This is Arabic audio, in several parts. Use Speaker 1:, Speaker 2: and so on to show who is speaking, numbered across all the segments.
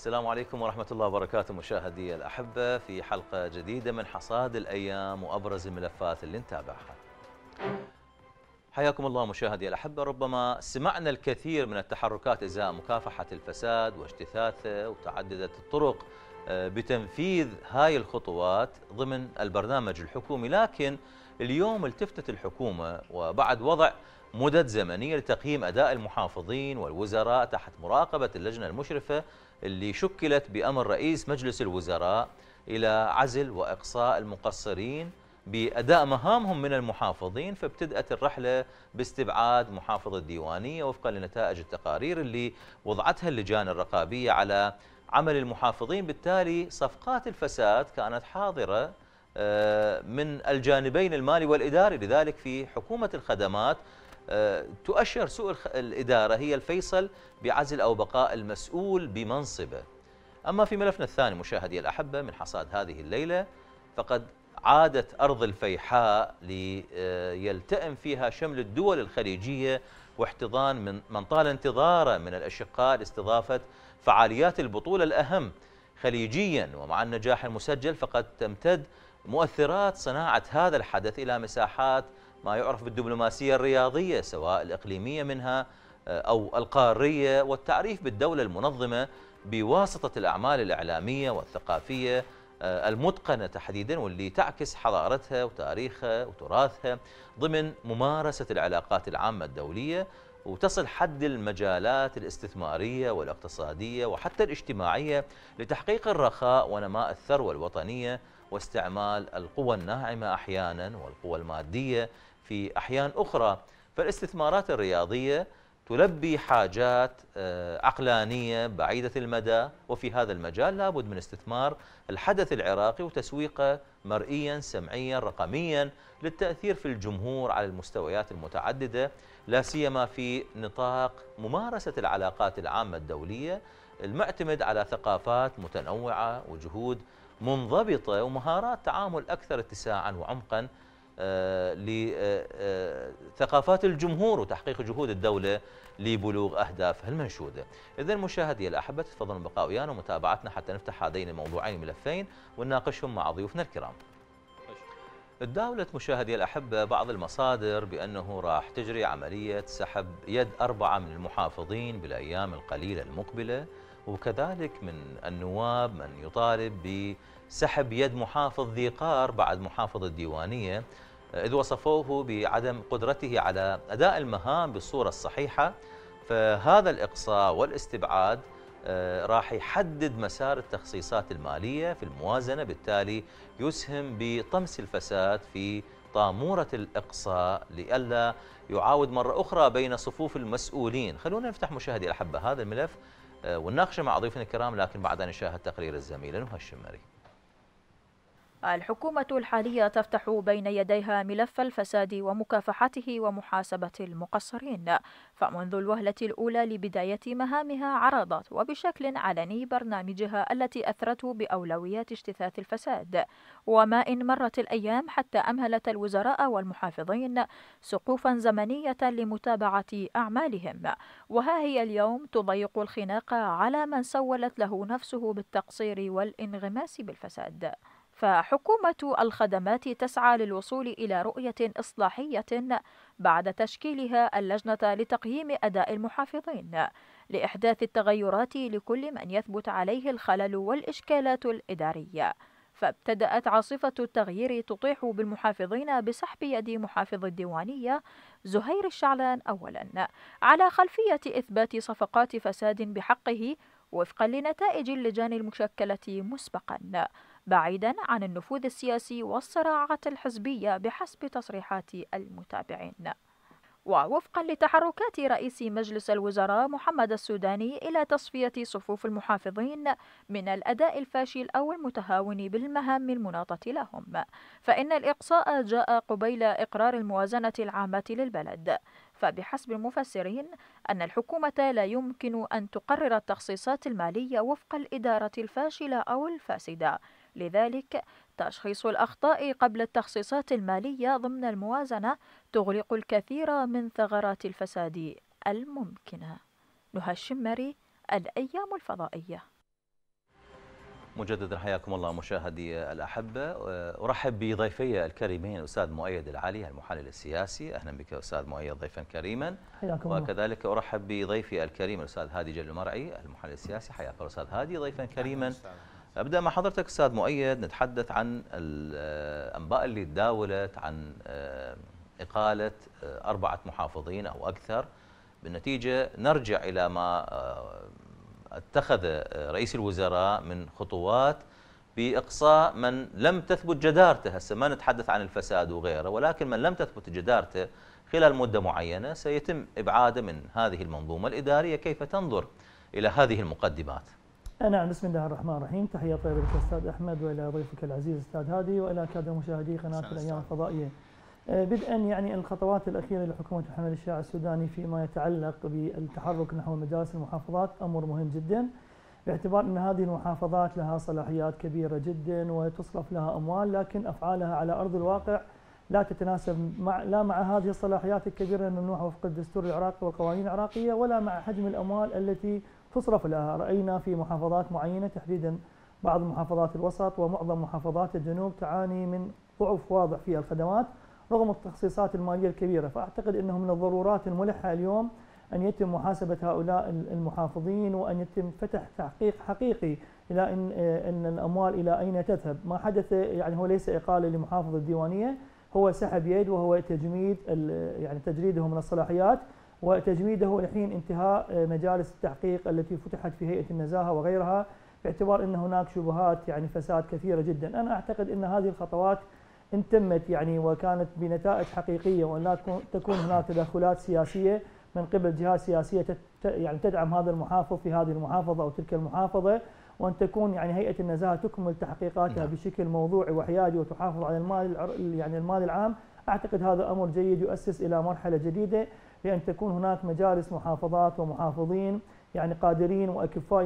Speaker 1: السلام عليكم ورحمة الله وبركاته مشاهدي الأحبة في حلقة جديدة من حصاد الأيام وأبرز الملفات اللي نتابعها حياكم الله مشاهدي الأحبة ربما سمعنا الكثير من التحركات إزاء مكافحة الفساد واجتثاثه وتعددت الطرق آه، بتنفيذ هاي الخطوات ضمن البرنامج الحكومي لكن اليوم التفتت الحكومة وبعد وضع مدد زمنية لتقييم أداء المحافظين والوزراء تحت مراقبة اللجنة المشرفة اللي شكلت بأمر رئيس مجلس الوزراء إلى عزل وإقصاء المقصرين بأداء مهامهم من المحافظين فابتدأت الرحلة باستبعاد محافظ الديوانية وفقا لنتائج التقارير اللي وضعتها اللجان الرقابية على عمل المحافظين بالتالي صفقات الفساد كانت حاضرة آه، من الجانبين المالي والإداري لذلك في حكومة الخدمات تؤشر سوء الإدارة هي الفيصل بعزل أو بقاء المسؤول بمنصبه أما في ملفنا الثاني مشاهدي الأحبة من حصاد هذه الليلة فقد عادت أرض الفيحاء ليلتئم آه، فيها شمل الدول الخليجية واحتضان من, من طال انتظاره من الأشقاء لاستضافة فعاليات البطولة الأهم خليجيا ومع النجاح المسجل فقد تمتد مؤثرات صناعة هذا الحدث إلى مساحات ما يعرف بالدبلوماسية الرياضية سواء الإقليمية منها آه، أو القارية والتعريف بالدولة المنظمة بواسطة الأعمال الإعلامية والثقافية آه، المتقنة تحديدا واللي تعكس حضارتها وتاريخها وتراثها ضمن ممارسة العلاقات العامة الدولية وتصل حد المجالات الاستثمارية والاقتصادية وحتى الاجتماعية لتحقيق الرخاء ونماء الثروة الوطنية واستعمال القوى الناعمة أحيانا والقوى المادية في أحيان أخرى فالاستثمارات الرياضية تلبي حاجات آه، عقلانية بعيدة المدى وفي هذا المجال لابد من استثمار الحدث العراقي وتسويقه مرئيا سمعيا رقميا للتأثير في الجمهور على المستويات المتعددة لا سيما في نطاق ممارسة العلاقات العامة الدولية المعتمد على ثقافات متنوعة وجهود منضبطة ومهارات تعامل أكثر اتساعا وعمقا آه، لثقافات آه، آه، الجمهور وتحقيق جهود الدولة لبلوغ أهدافها المنشودة إذا مشاهدي الأحبة تفضلوا البقاء ويانا ومتابعتنا حتى نفتح هذين الموضوعين الملفين ونناقشهم مع ضيوفنا الكرام ادعت مشاهدي الأحبة بعض المصادر بأنه راح تجري عملية سحب يد أربعة من المحافظين بالأيام القليلة المقبلة وكذلك من النواب من يطالب بسحب يد محافظ ذي قار بعد محافظ الديوانية إذ وصفوه بعدم قدرته على أداء المهام بالصورة الصحيحة فهذا الإقصاء والاستبعاد آه، راح يحدد مسار التخصيصات المالية في الموازنة بالتالي يسهم بطمس الفساد في طامورة الإقصاء لئلا يعاود مرة أخرى بين صفوف المسؤولين خلونا نفتح مشاهدي الأحبة هذا الملف آه، ونناقشه مع ضيفنا الكرام لكن بعد أن نشاهد تقرير الزميل نهى الشمري
Speaker 2: الحكومة الحالية تفتح بين يديها ملف الفساد ومكافحته ومحاسبة المقصرين، فمنذ الوهلة الأولى لبداية مهامها عرضت وبشكل علني برنامجها التي أثرته بأولويات اجتثاث الفساد، وما إن مرت الأيام حتى أمهلت الوزراء والمحافظين سقوفا زمنية لمتابعة أعمالهم، وها هي اليوم تضيق الخناق على من سولت له نفسه بالتقصير والانغماس بالفساد. فحكومة الخدمات تسعى للوصول إلى رؤية إصلاحية بعد تشكيلها اللجنة لتقييم أداء المحافظين لإحداث التغيرات لكل من يثبت عليه الخلل والإشكالات الإدارية. فابتدأت عاصفة التغيير تطيح بالمحافظين بسحب يد محافظ الديوانية زهير الشعلان أولا على خلفية إثبات صفقات فساد بحقه وفقا لنتائج اللجان المشكلة مسبقا بعيدا عن النفوذ السياسي والصراعات الحزبية بحسب تصريحات المتابعين ووفقا لتحركات رئيس مجلس الوزراء محمد السوداني إلى تصفية صفوف المحافظين من الأداء الفاشل أو المتهاون بالمهام المناطة لهم فإن الإقصاء جاء قبيل إقرار الموازنة العامة للبلد فبحسب المفسرين أن الحكومة لا يمكن أن تقرر التخصيصات المالية وفق الإدارة الفاشلة أو الفاسدة لذلك تشخيص الأخطاء قبل التخصيصات المالية ضمن الموازنة تغلق الكثير من ثغرات الفساد الممكنة نهى الشمري الأيام الفضائية
Speaker 1: مجددا حياكم الله مشاهدي الأحبة أه، أرحب بضيفي الكريمين أستاذ مؤيد العلي المحلل السياسي أهلا بك أستاذ مؤيد ضيفا كريما حياكم وكذلك أرحب بضيفي الكريم الأستاذ هادي جل المرعي المحلل السياسي حياك الله أستاذ هادي ضيفا كريما ابدا مع حضرتك استاذ مؤيد نتحدث عن الانباء آه، اللي تداولت عن آه، اقاله آه، اربعه محافظين او اكثر بالنتيجه نرجع الى ما اتخذ رئيس الوزراء من خطوات باقصاء من لم تثبت جدارته، هسه ما نتحدث عن الفساد وغيره، ولكن من لم تثبت جدارته خلال مده معينه سيتم ابعاده من هذه المنظومه الاداريه كيف تنظر الى هذه المقدمات.
Speaker 3: نعم بسم الله الرحمن الرحيم تحية طيبة لك أستاذ أحمد وإلى ضيفك العزيز أستاذ هادي وإلى كادر مشاهدي قناة الأيام الفضائية آه، بدءا يعني الخطوات الأخيرة لحكومة محمد الشاع السوداني فيما يتعلق بالتحرك نحو مجالس المحافظات أمر مهم جدا باعتبار أن هذه المحافظات لها صلاحيات كبيرة جدا وتصرف لها أموال لكن أفعالها على أرض الواقع لا تتناسب مع لا مع هذه الصلاحيات الكبيرة الممنوحة وفق الدستور العراقي والقوانين العراقية ولا مع حجم الأموال التي تصرف لها رأينا في محافظات معينة تحديدا بعض محافظات الوسط ومعظم محافظات الجنوب تعاني من ضعف واضح في الخدمات رغم التخصيصات المالية الكبيرة فأعتقد أنه من الضرورات الملحة اليوم أن يتم محاسبة هؤلاء المحافظين وأن يتم فتح تحقيق حقيقي إلى أن, أن الأموال إلى أين تذهب ما حدث يعني هو ليس إقالة لمحافظ الديوانية هو سحب يد وهو تجميد يعني تجريده من الصلاحيات وتجميده لحين انتهاء آه، مجالس التحقيق التي فتحت في هيئة النزاهة وغيرها باعتبار أن هناك شبهات يعني فساد كثيرة جدا أنا أعتقد أن هذه الخطوات إن تمت يعني وكانت بنتائج حقيقية وأن لا تكون هناك تدخلات سياسية من قبل جهات سياسية يعني تدعم هذا المحافظ في هذه المحافظة أو تلك المحافظة وأن تكون يعني هيئة النزاهة تكمل تحقيقاتها نعم. بشكل موضوعي وحيادي وتحافظ على المال يعني المال العام أعتقد هذا أمر جيد يؤسس إلى مرحلة جديدة بان تكون هناك مجالس محافظات ومحافظين يعني قادرين وأكفاء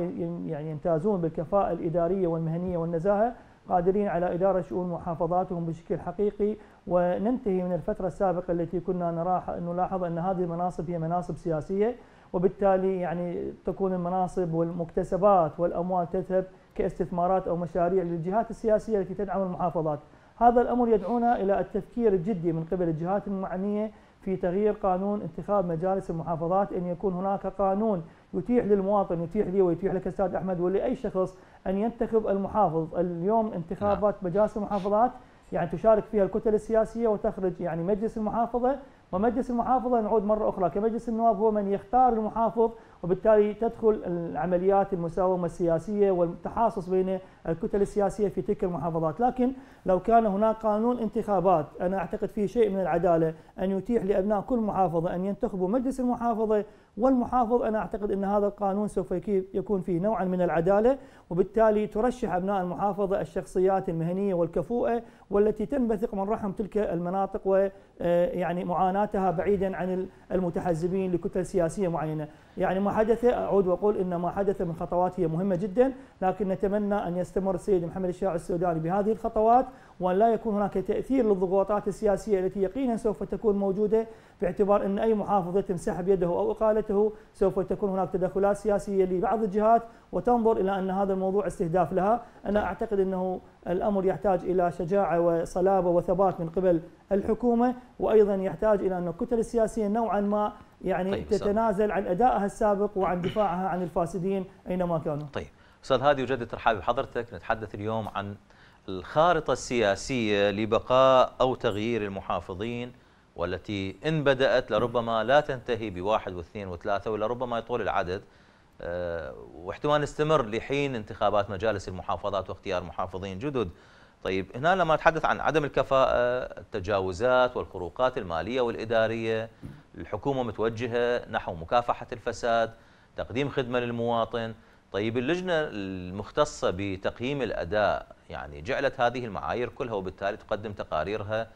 Speaker 3: يعني يمتازون بالكفاءة الإدارية والمهنية والنزاهة قادرين على إدارة شؤون محافظاتهم بشكل حقيقي وننتهي من الفترة السابقة التي كنا نراها نلاحظ أن هذه المناصب هي مناصب سياسية وبالتالي يعني تكون المناصب والمكتسبات والأموال تذهب كاستثمارات أو مشاريع للجهات السياسية التي تدعم المحافظات هذا الأمر يدعونا إلى التفكير الجدي من قبل الجهات المعنية في تغيير قانون انتخاب مجالس المحافظات أن يكون هناك قانون يتيح للمواطن يتيح لي ويتيح لك أستاذ أحمد ولأي شخص أن ينتخب المحافظ اليوم انتخابات نعم. مجالس المحافظات يعني تشارك فيها الكتل السياسية وتخرج يعني مجلس المحافظة ومجلس المحافظة نعود مرة أخرى كمجلس النواب هو من يختار المحافظ وبالتالي تدخل العمليات المساومة السياسية والتحاصص بين الكتل السياسية في تلك المحافظات لكن لو كان هناك قانون انتخابات أنا أعتقد فيه شيء من العدالة أن يتيح لأبناء كل محافظة أن ينتخبوا مجلس المحافظة والمحافظ أنا أعتقد أن هذا القانون سوف يكون فيه نوعا من العدالة وبالتالي ترشح أبناء المحافظة الشخصيات المهنية والكفوءة والتي تنبثق من رحم تلك المناطق ويعني آه، معاناتها بعيدا عن المتحزبين لكتل سياسية معينة يعني ما حدث أعود وأقول إن ما حدث من خطوات هي مهمة جدا لكن نتمنى أن يستمر السيد محمد الشاع السوداني بهذه الخطوات وأن لا يكون هناك تأثير للضغوطات السياسية التي يقينا سوف تكون موجودة باعتبار أن أي محافظ يتم سحب يده أو إقالته سوف تكون هناك تدخلات سياسية لبعض الجهات وتنظر إلى أن هذا الموضوع استهداف لها أنا أعتقد أنه الأمر يحتاج إلى شجاعة وصلابة وثبات من قبل الحكومة وأيضا يحتاج إلى أن الكتل السياسية نوعا ما يعني طيب تتنازل عن أدائها السابق وعن دفاعها عن الفاسدين أينما كانوا طيب
Speaker 1: أستاذ هادي وجدت ترحابي بحضرتك نتحدث اليوم عن الخارطة السياسية لبقاء أو تغيير المحافظين والتي إن بدأت لربما لا تنتهي بواحد واثنين وثلاثة ولربما يطول العدد آه، واحتمال استمر لحين انتخابات مجالس المحافظات واختيار محافظين جدد طيب هنا لما نتحدث عن عدم الكفاءة التجاوزات والخروقات المالية والإدارية الحكومة متوجهة نحو مكافحة الفساد تقديم خدمة للمواطن طيب اللجنة المختصة بتقييم الأداء يعني جعلت هذه المعايير كلها وبالتالي تقدم تقاريرها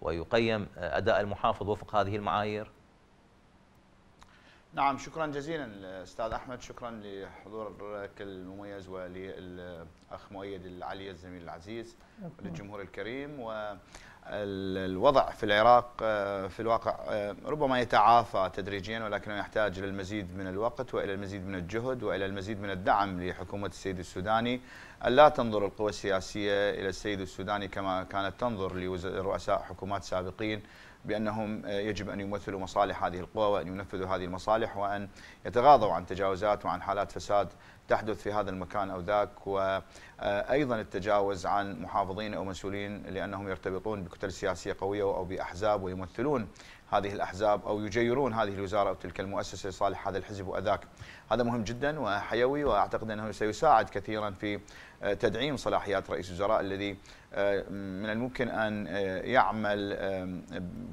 Speaker 1: ويقيم أداء المحافظ وفق هذه المعايير
Speaker 4: نعم شكرا جزيلا استاذ احمد شكرا لحضورك المميز وللاخ مؤيد العلي الزميل العزيز وللجمهور الكريم والوضع في العراق آه، في الواقع آه، ربما يتعافى تدريجيا ولكنه يحتاج الى المزيد من الوقت والى المزيد من الجهد والى المزيد من الدعم لحكومه السيد السوداني الا تنظر القوى السياسيه الى السيد السوداني كما كانت تنظر لرؤساء حكومات سابقين بأنهم آه، يجب أن يمثلوا مصالح هذه القوى وأن ينفذوا هذه المصالح وأن يتغاضوا عن تجاوزات وعن حالات فساد تحدث في هذا المكان أو ذاك وأيضا آه، التجاوز عن محافظين أو مسؤولين لأنهم يرتبطون بكتل سياسية قوية أو بأحزاب ويمثلون هذه الأحزاب أو يجيرون هذه الوزارة أو تلك المؤسسة لصالح هذا الحزب وأذاك هذا مهم جدا وحيوي وأعتقد أنه سيساعد كثيرا في آه، تدعيم صلاحيات رئيس الوزراء الذي آه، من الممكن أن آه، يعمل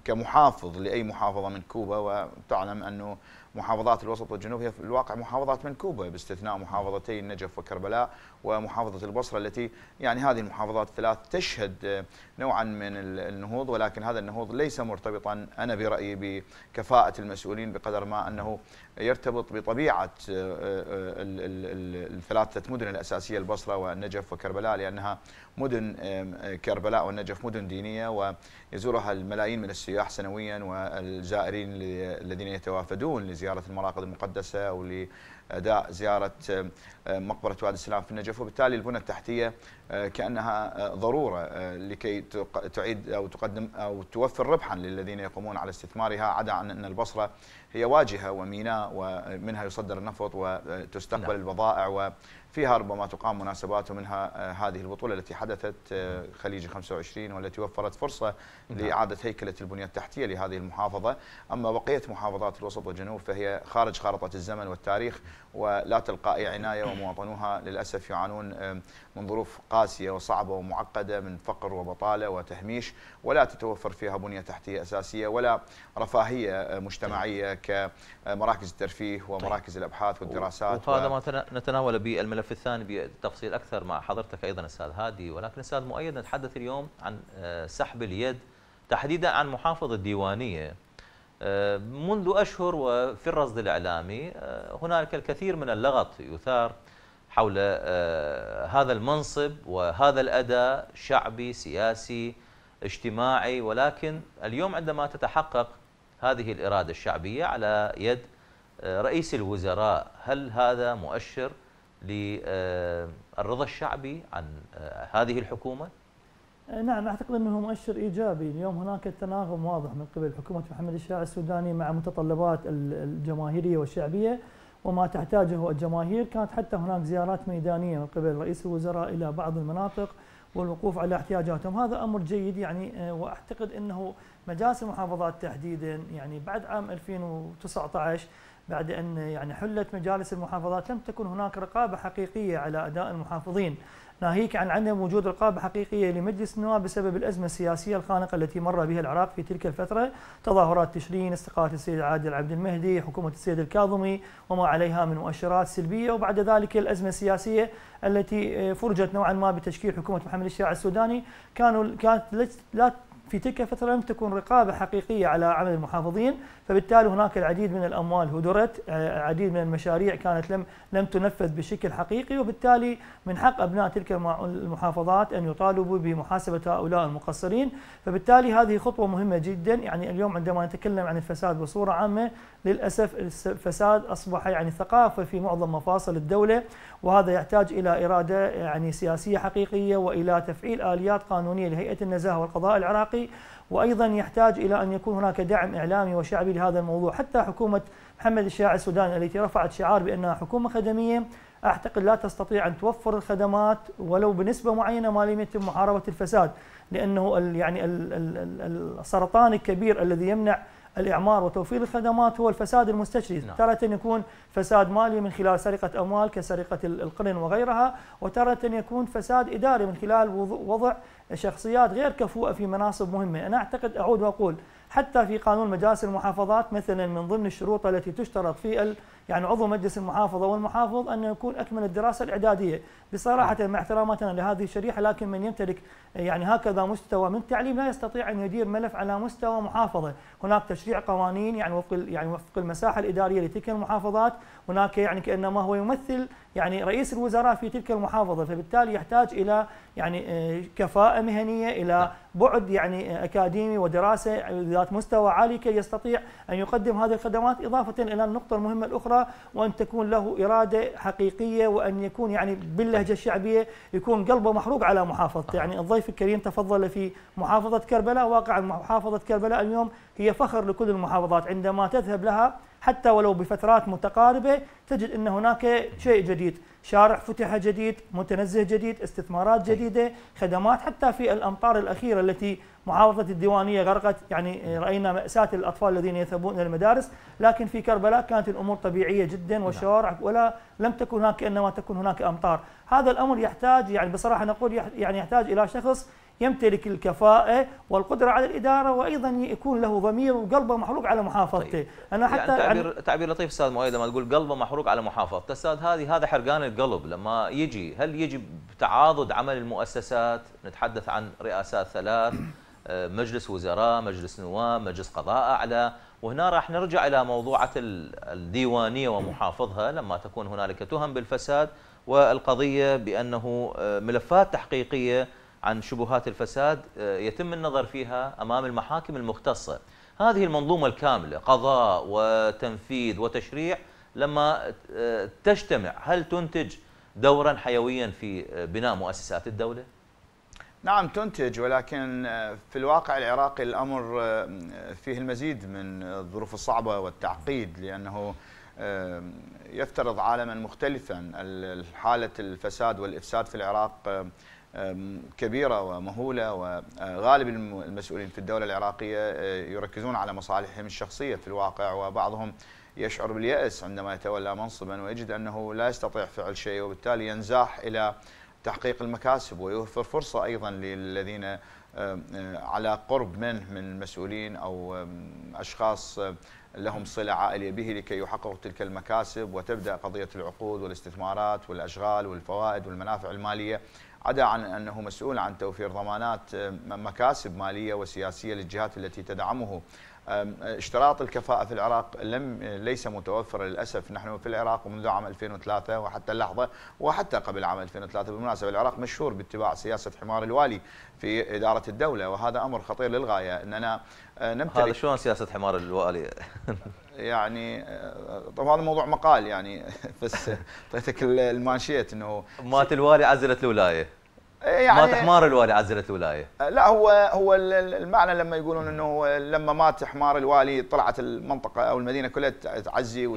Speaker 4: كمحافظ لأي محافظة من كوبا وتعلم أنه محافظات الوسط والجنوب هي في الواقع محافظات من كوبا باستثناء محافظتي النجف وكربلاء ومحافظة البصرة التي يعني هذه المحافظات الثلاث تشهد نوعا من النهوض ولكن هذا النهوض ليس مرتبطا أنا برأيي بكفاءة المسؤولين بقدر ما أنه يرتبط بطبيعة آه، آه، الثلاثة مدن الأساسية البصرة والنجف وكربلاء لأنها مدن كربلاء والنجف مدن دينية ويزورها الملايين من السياح سنويا والزائرين الذين يتوافدون لزيارة المراقد المقدسة أو اداء زياره آه، مقبره وادي السلام في النجف وبالتالي البنى التحتيه آه، كانها آه، ضروره لكي تعيد او تقدم او توفر ربحا للذين يقومون على استثمارها عدا عن ان البصره هي واجهه وميناء ومنها يصدر النفط وتستقبل نعم. البضائع فيها ربما تقام مناسبات ومنها آه، هذه البطولة التي حدثت آه، خليج 25 والتي وفرت فرصة نعم. لإعادة هيكلة البنية التحتية لهذه المحافظة أما بقية محافظات الوسط والجنوب فهي خارج خارطة الزمن والتاريخ ولا تلقى أي عناية ومواطنوها للأسف يعانون آه، من ظروف قاسية وصعبة ومعقدة من فقر وبطالة وتهميش ولا تتوفر فيها بنية تحتية أساسية ولا رفاهية مجتمعية نعم. كمراكز الترفيه ومراكز الأبحاث والدراسات وهذا
Speaker 1: ما نتناول به الملف الملف الثاني بتفصيل اكثر مع حضرتك ايضا استاذ هادي ولكن استاذ مؤيد نتحدث اليوم عن آه، سحب اليد تحديدا عن محافظ الديوانيه آه، منذ اشهر وفي الرصد الاعلامي آه، هنالك الكثير من اللغط يثار حول هذا المنصب وهذا الاداء شعبي سياسي اجتماعي ولكن اليوم عندما تتحقق هذه الاراده الشعبيه على يد رئيس الوزراء هل هذا مؤشر للرضا آه، الشعبي عن آه، هذه الحكومة؟
Speaker 3: آه، نعم أعتقد أنه مؤشر إيجابي اليوم هناك تناغم واضح من قبل حكومة محمد الشاعر السوداني مع متطلبات الجماهيرية والشعبية وما تحتاجه الجماهير كانت حتى هناك زيارات ميدانية من قبل رئيس الوزراء إلى بعض المناطق والوقوف على احتياجاتهم هذا أمر جيد يعني وأعتقد أنه مجالس المحافظات تحديدا يعني بعد عام 2019 بعد أن يعني حلت مجالس المحافظات لم تكن هناك رقابة حقيقية على أداء المحافظين ناهيك عن عدم وجود رقابة حقيقية لمجلس النواب بسبب الأزمة السياسية الخانقة التي مر بها العراق في تلك الفترة تظاهرات تشرين استقالة السيد عادل عبد المهدي حكومة السيد الكاظمي وما عليها من مؤشرات سلبية وبعد ذلك الأزمة السياسية التي آه، فرجت نوعا ما بتشكيل حكومة محمد الشيع السوداني كانوا كانت لا في تلك الفترة لم تكن رقابة حقيقية على عمل المحافظين فبالتالي هناك العديد من الأموال هدرت آه، العديد من المشاريع كانت لم لم تنفذ بشكل حقيقي وبالتالي من حق أبناء تلك المحافظات أن يطالبوا بمحاسبة هؤلاء المقصرين فبالتالي هذه خطوة مهمة جدا يعني اليوم عندما نتكلم عن الفساد بصورة عامة للأسف الفساد أصبح يعني ثقافة في معظم مفاصل الدولة وهذا يحتاج إلى إرادة يعني سياسية حقيقية وإلى تفعيل آليات قانونية لهيئة النزاهة والقضاء العراقي وايضا يحتاج الى ان يكون هناك دعم اعلامي وشعبي لهذا الموضوع، حتى حكومه محمد الشاع السوداني التي رفعت شعار بانها حكومه خدميه اعتقد لا تستطيع ان توفر الخدمات ولو بنسبه معينه ما لم يتم محاربه الفساد، لانه يعني السرطان الكبير الذي يمنع الإعمار وتوفير الخدمات هو الفساد المستشري نعم. تارة يكون فساد مالي من خلال سرقة أموال كسرقة القرن وغيرها وتارة يكون فساد إداري من خلال وضع شخصيات غير كفوءة في مناصب مهمة أنا أعتقد أعود وأقول حتى في قانون مجالس المحافظات مثلا من ضمن الشروط التي تشترط في يعني عضو مجلس المحافظه والمحافظ انه يكون اكمل الدراسه الاعداديه بصراحه مع احتراماتنا لهذه الشريحه لكن من يمتلك يعني هكذا مستوى من التعليم لا يستطيع ان يدير ملف على مستوى محافظه هناك تشريع قوانين يعني وفق يعني وفق المساحه الاداريه لتلك المحافظات هناك يعني كانما هو يمثل يعني رئيس الوزراء في تلك المحافظه فبالتالي يحتاج الى يعني آه، كفاءه مهنيه الى نعم. بعد يعني آه، اكاديمي ودراسه ذات مستوى عالي كي يستطيع ان يقدم هذه الخدمات اضافه الى النقطه المهمه الاخرى الأخرى وأن تكون له إرادة حقيقية وأن يكون يعني باللهجة الشعبية يكون قلبه محروق على محافظته يعني الضيف الكريم تفضل في محافظة كربلاء واقع محافظة كربلاء اليوم هي فخر لكل المحافظات عندما تذهب لها حتى ولو بفترات متقاربه تجد ان هناك شيء جديد، شارع فتح جديد، متنزه جديد، استثمارات جديده، خدمات حتى في الامطار الاخيره التي محافظه الديوانيه غرقت يعني راينا ماساه الاطفال الذين يذهبون الى المدارس، لكن في كربلاء كانت الامور طبيعيه جدا نعم. والشوارع ولا لم تكن هناك انما تكون هناك امطار، هذا الامر يحتاج يعني بصراحه نقول يعني يحتاج الى شخص يمتلك الكفاءة والقدرة على الإدارة وأيضا يكون له ضمير وقلبه محروق على محافظته طيب. أنا يعني حتى يعني تعبير,
Speaker 1: تعبير لطيف أستاذ مؤيد لما تقول قلبه محروق على محافظته أستاذ هذه هذا حرقان القلب لما يجي هل يجي بتعاضد عمل المؤسسات نتحدث عن رئاسات ثلاث آه، مجلس وزراء مجلس نواب مجلس قضاء أعلى وهنا راح نرجع إلى موضوعة الديوانية ومحافظها لما تكون هنالك تهم بالفساد والقضية بأنه آه، ملفات تحقيقية عن شبهات الفساد آه، يتم النظر فيها أمام المحاكم المختصة هذه المنظومة الكاملة قضاء وتنفيذ وتشريع لما آه، تجتمع هل تنتج دورا حيويا في آه، بناء مؤسسات الدولة؟
Speaker 4: نعم تنتج ولكن في الواقع العراقي الأمر فيه المزيد من الظروف الصعبة والتعقيد لأنه يفترض عالما مختلفا حالة الفساد والإفساد في العراق كبيرة ومهولة وغالب المسؤولين في الدولة العراقية يركزون على مصالحهم الشخصية في الواقع وبعضهم يشعر باليأس عندما يتولى منصبا ويجد أنه لا يستطيع فعل شيء وبالتالي ينزاح إلى تحقيق المكاسب ويوفر فرصة أيضا للذين على قرب منه من مسؤولين أو أشخاص لهم صلة عائلية به لكي يحققوا تلك المكاسب وتبدأ قضية العقود والاستثمارات والأشغال والفوائد والمنافع المالية عدا عن أنه مسؤول عن توفير ضمانات آه، مكاسب مالية وسياسية للجهات التي تدعمه اشتراط الكفاءة في العراق لم ليس متوفرا للأسف نحن في العراق منذ عام 2003 وحتى اللحظة وحتى قبل عام 2003 بالمناسبة العراق مشهور باتباع سياسة حمار الوالي في إدارة الدولة وهذا أمر خطير للغاية أننا آه، نمتلك هذا شلون سياسه حمار الوالي يعني آه، طبعا هذا موضوع مقال يعني بس اعطيتك المانشيت انه مات الوالي عزلت الولايه إيه، يعني مات حمار الوالي عزلت الولايه آه، لا هو هو المعنى لما يقولون انه لما مات حمار الوالي طلعت المنطقه او المدينه كلها تعزي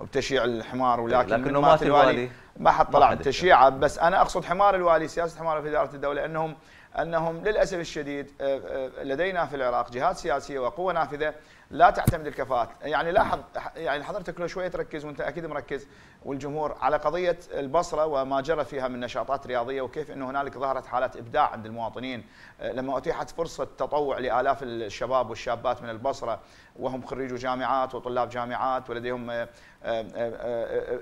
Speaker 4: وبتشيع الحمار ولكن لكنه مات الوالي ما حد طلع تشيعه بس انا اقصد حمار الوالي سياسه حمار في اداره الدوله انهم انهم للاسف الشديد آه، آه، لدينا في العراق جهات سياسيه وقوى نافذه لا تعتمد الكفاءات، يعني لاحظ يعني حضرتك لو شويه تركز وانت اكيد مركز والجمهور على قضيه البصره وما جرى فيها من نشاطات رياضيه وكيف انه هنالك ظهرت حالات ابداع عند المواطنين آه، لما اتيحت فرصه تطوع لالاف الشباب والشابات من البصره وهم خريجوا جامعات وطلاب جامعات ولديهم آه، آه، آه،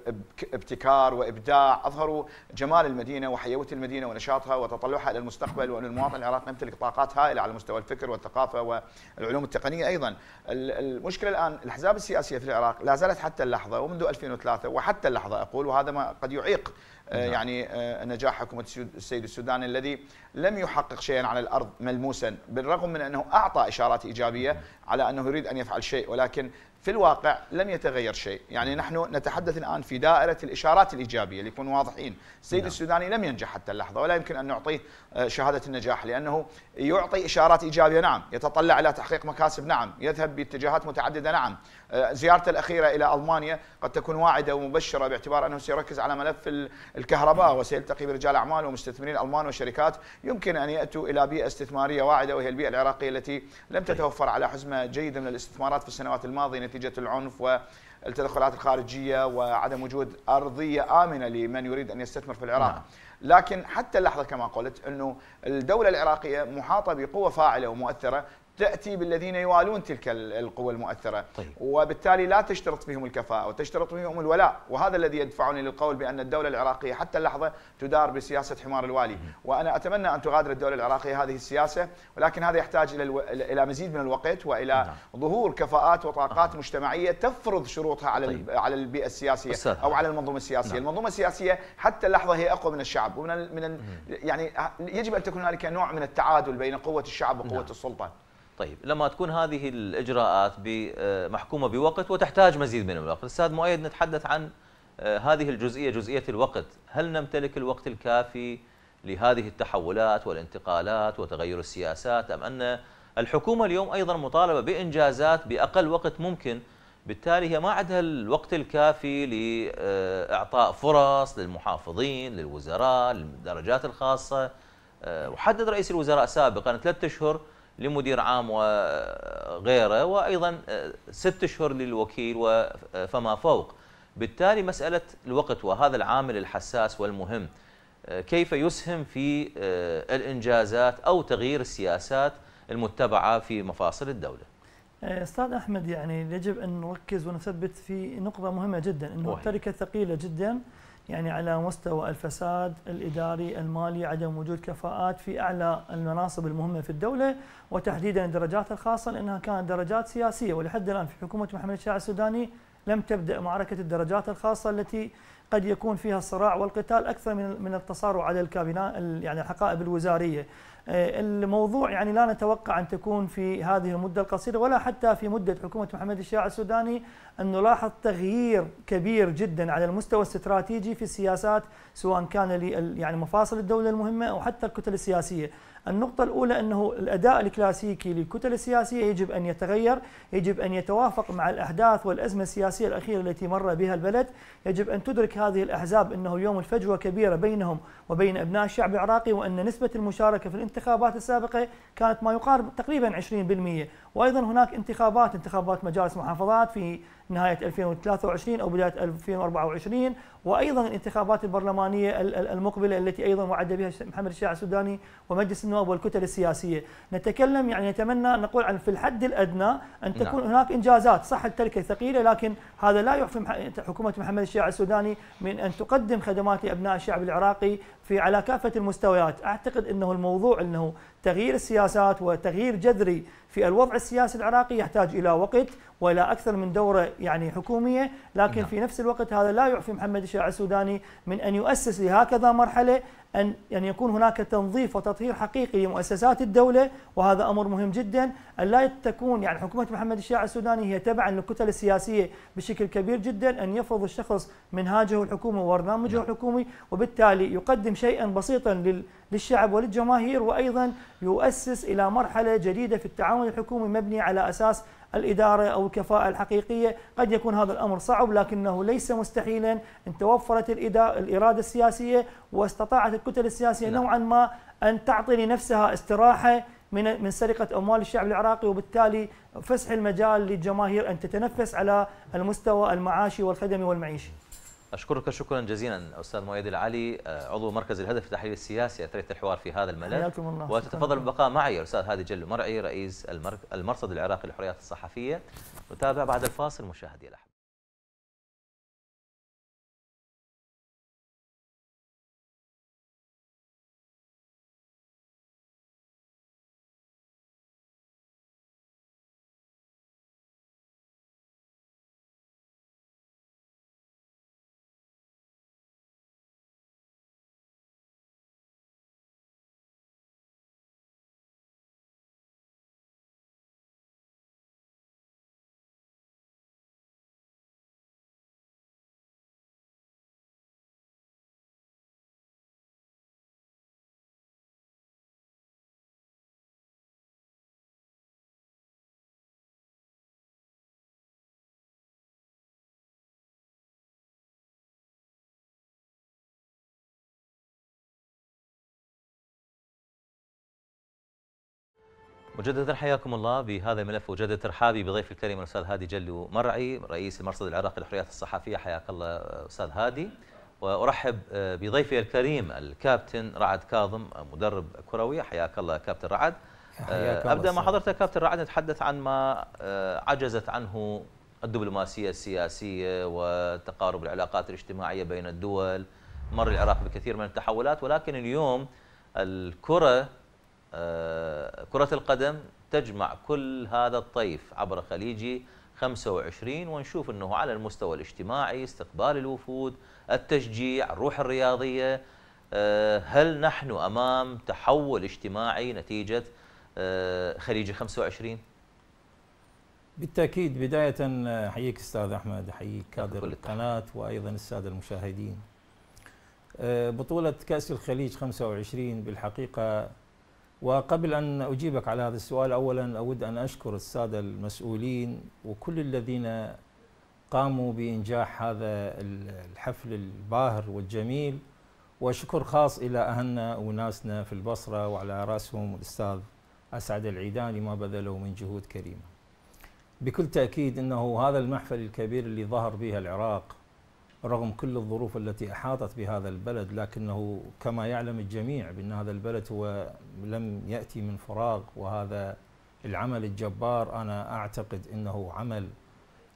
Speaker 4: ابتكار وابداع اظهروا جمال المدينه وحيويه المدينه ونشاطها وتطلعها الى المستقبل وان المواطن العراقي يمتلك طاقات هائله على مستوى الفكر والثقافه والعلوم التقنيه ايضا. المشكله الان الاحزاب السياسيه في العراق لا زالت حتى اللحظه ومنذ 2003 وحتى اللحظه اقول وهذا ما قد يعيق آه، نعم. يعني آه، نجاح حكومه السيد السوداني الذي لم يحقق شيئا على الارض ملموسا بالرغم من انه اعطى اشارات ايجابيه على انه يريد ان يفعل شيء ولكن في الواقع لم يتغير شيء يعني نحن نتحدث الآن في دائرة الإشارات الإيجابية ليكون واضحين السيد نعم. السوداني لم ينجح حتى اللحظة ولا يمكن أن نعطيه آه، شهادة النجاح لأنه يعطي إشارات إيجابية نعم يتطلع إلى تحقيق مكاسب نعم يذهب باتجاهات متعددة نعم آه، زيارته الأخيرة إلى ألمانيا قد تكون واعدة ومبشرة باعتبار أنه سيركز على ملف الكهرباء وسيلتقي برجال أعمال ومستثمرين ألمان وشركات يمكن أن يأتوا إلى بيئة استثمارية واعدة وهي البيئة العراقية التي لم تتوفر على حزمة جيدة من الاستثمارات في السنوات الماضية نتيجة العنف و التدخلات الخارجيه وعدم وجود ارضيه امنه لمن يريد ان يستثمر في العراق نعم. لكن حتى اللحظه كما قلت انه الدوله العراقيه محاطه بقوه فاعله ومؤثره تاتي بالذين يوالون تلك القوى المؤثره طيب. وبالتالي لا تشترط فيهم الكفاءه وتشترط فيهم الولاء وهذا الذي يدفعني للقول بان الدوله العراقيه حتى اللحظه تدار بسياسه حمار الوالي م. وانا اتمنى ان تغادر الدوله العراقيه هذه السياسه ولكن هذا يحتاج الى الى مزيد من الوقت والى نعم. ظهور كفاءات وطاقات آه. مجتمعيه تفرض شروطها على طيب. على البيئه السياسيه أستاذ. او على المنظومه السياسيه نعم. المنظومه السياسيه حتى اللحظه هي اقوى من الشعب ومن من يعني يجب ان تكون هنالك نوع من التعادل بين قوه الشعب وقوه نعم. السلطه
Speaker 1: طيب لما تكون هذه الاجراءات آه، محكومه بوقت وتحتاج مزيد من الوقت، استاذ مؤيد نتحدث عن آه، هذه الجزئيه جزئيه الوقت، هل نمتلك الوقت الكافي لهذه التحولات والانتقالات وتغير السياسات ام ان الحكومه اليوم ايضا مطالبه بانجازات باقل وقت ممكن، بالتالي هي ما عندها الوقت الكافي لاعطاء فرص للمحافظين، للوزراء، للدرجات الخاصه، وحدد آه، رئيس الوزراء سابقا ثلاثة اشهر لمدير عام وغيره وايضا آه، ست اشهر للوكيل وفما آه، فوق بالتالي مساله الوقت وهذا العامل الحساس والمهم آه، كيف يسهم في الانجازات او تغيير السياسات المتبعه في مفاصل الدوله.
Speaker 3: استاذ احمد يعني يجب ان نركز ونثبت في نقطه مهمه جدا انه التركه ثقيله جدا يعني على مستوى الفساد الإداري المالي عدم وجود كفاءات في أعلى المناصب المهمة في الدولة وتحديدا الدرجات الخاصة لأنها كانت درجات سياسية ولحد الآن في حكومة محمد الشاعر السوداني لم تبدأ معركة الدرجات الخاصة التي قد يكون فيها الصراع والقتال اكثر من من التصارع على الكابينة يعني الحقائب الوزاريه آه، الموضوع يعني لا نتوقع ان تكون في هذه المده القصيره ولا حتى في مده حكومه محمد الشيعي السوداني ان نلاحظ تغيير كبير جدا على المستوى الاستراتيجي في السياسات سواء كان يعني مفاصل الدوله المهمه او حتى الكتل السياسيه النقطة الأولى أنه الأداء الكلاسيكي للكتل السياسية يجب أن يتغير يجب أن يتوافق مع الأحداث والأزمة السياسية الأخيرة التي مر بها البلد يجب أن تدرك هذه الأحزاب أنه اليوم الفجوة كبيرة بينهم وبين أبناء الشعب العراقي وأن نسبة المشاركة في الانتخابات السابقة كانت ما يقارب تقريبا 20% وايضا هناك انتخابات انتخابات مجالس محافظات في نهايه 2023 او بدايه 2024 وايضا الانتخابات البرلمانيه المقبله التي ايضا وعد بها محمد الشاعر السوداني ومجلس النواب والكتل السياسيه، نتكلم يعني نتمنى نقول عن في الحد الادنى ان نعم. تكون نعم. هناك انجازات، صح التركه ثقيله لكن هذا لا يعفي حكومه محمد الشاعر السوداني من ان تقدم خدمات لابناء الشعب العراقي في على كافه المستويات، اعتقد انه الموضوع انه تغيير السياسات وتغيير جذري في الوضع السياسي العراقي يحتاج الى وقت والى اكثر من دوره يعني حكوميه لكن نعم. في نفس الوقت هذا لا يعفي محمد الشاعر السوداني من ان يؤسس لهكذا مرحله ان ان يعني يكون هناك تنظيف وتطهير حقيقي لمؤسسات الدوله وهذا امر مهم جدا ان لا تكون يعني حكومه محمد الشاعر السوداني هي تبعا للكتل السياسيه بشكل كبير جدا ان يفرض الشخص منهاجه الحكومي وبرنامجه نعم. الحكومي وبالتالي يقدم شيئا بسيطا للشعب وللجماهير وايضا يؤسس الى مرحله جديده في التعاون الحكومي مبني على اساس الإدارة أو الكفاءة الحقيقية قد يكون هذا الأمر صعب لكنه ليس مستحيلا إن توفرت الإرادة السياسية واستطاعت الكتل السياسية نعم. نوعا ما أن تعطي لنفسها استراحة من من سرقة أموال الشعب العراقي وبالتالي فسح المجال للجماهير أن تتنفس على المستوى المعاشي والخدمي والمعيشي
Speaker 1: أشكرك شكرا جزيلا أستاذ مؤيد العلي آه، عضو مركز الهدف التحليل السياسي أثريت الحوار في هذا الملف الله وتتفضل بالبقاء معي استاذ هادي جل مرعي رئيس المرصد العراقي للحريات الصحفية نتابع بعد الفاصل مشاهدي الأحباب مجددا حياكم الله بهذا الملف وجد ترحابي بضيف الكريم الاستاذ هادي جلو مرعي رئيس المرصد العراقي للحريات الصحفيه حياك الله استاذ هادي وارحب آه، بضيفي الكريم الكابتن رعد كاظم مدرب كروي حياك الله كابتن رعد
Speaker 2: آه، ابدا
Speaker 1: مع حضرتك كابتن رعد نتحدث عن ما آه، عجزت عنه الدبلوماسيه السياسيه وتقارب العلاقات الاجتماعيه بين الدول مر العراق بكثير من التحولات ولكن اليوم الكره آه، كرة القدم تجمع كل هذا الطيف عبر خليجي 25 ونشوف أنه على المستوى الاجتماعي استقبال الوفود التشجيع الروح الرياضية آه، هل نحن أمام تحول اجتماعي نتيجة آه، خليجي 25
Speaker 5: بالتأكيد بداية حييك أستاذ أحمد حييك كادر القناة وأيضا السادة المشاهدين بطولة كأس الخليج 25 بالحقيقة وقبل أن أجيبك على هذا السؤال أولا أود أن أشكر السادة المسؤولين وكل الذين قاموا بإنجاح هذا الحفل الباهر والجميل وشكر خاص إلى أهلنا وناسنا في البصرة وعلى رأسهم الأستاذ أسعد العيدان لما بذلوا من جهود كريمة بكل تأكيد أنه هذا المحفل الكبير اللي ظهر به العراق رغم كل الظروف التي أحاطت بهذا البلد لكنه كما يعلم الجميع بأن هذا البلد هو لم يأتي من فراغ وهذا العمل الجبار أنا أعتقد أنه عمل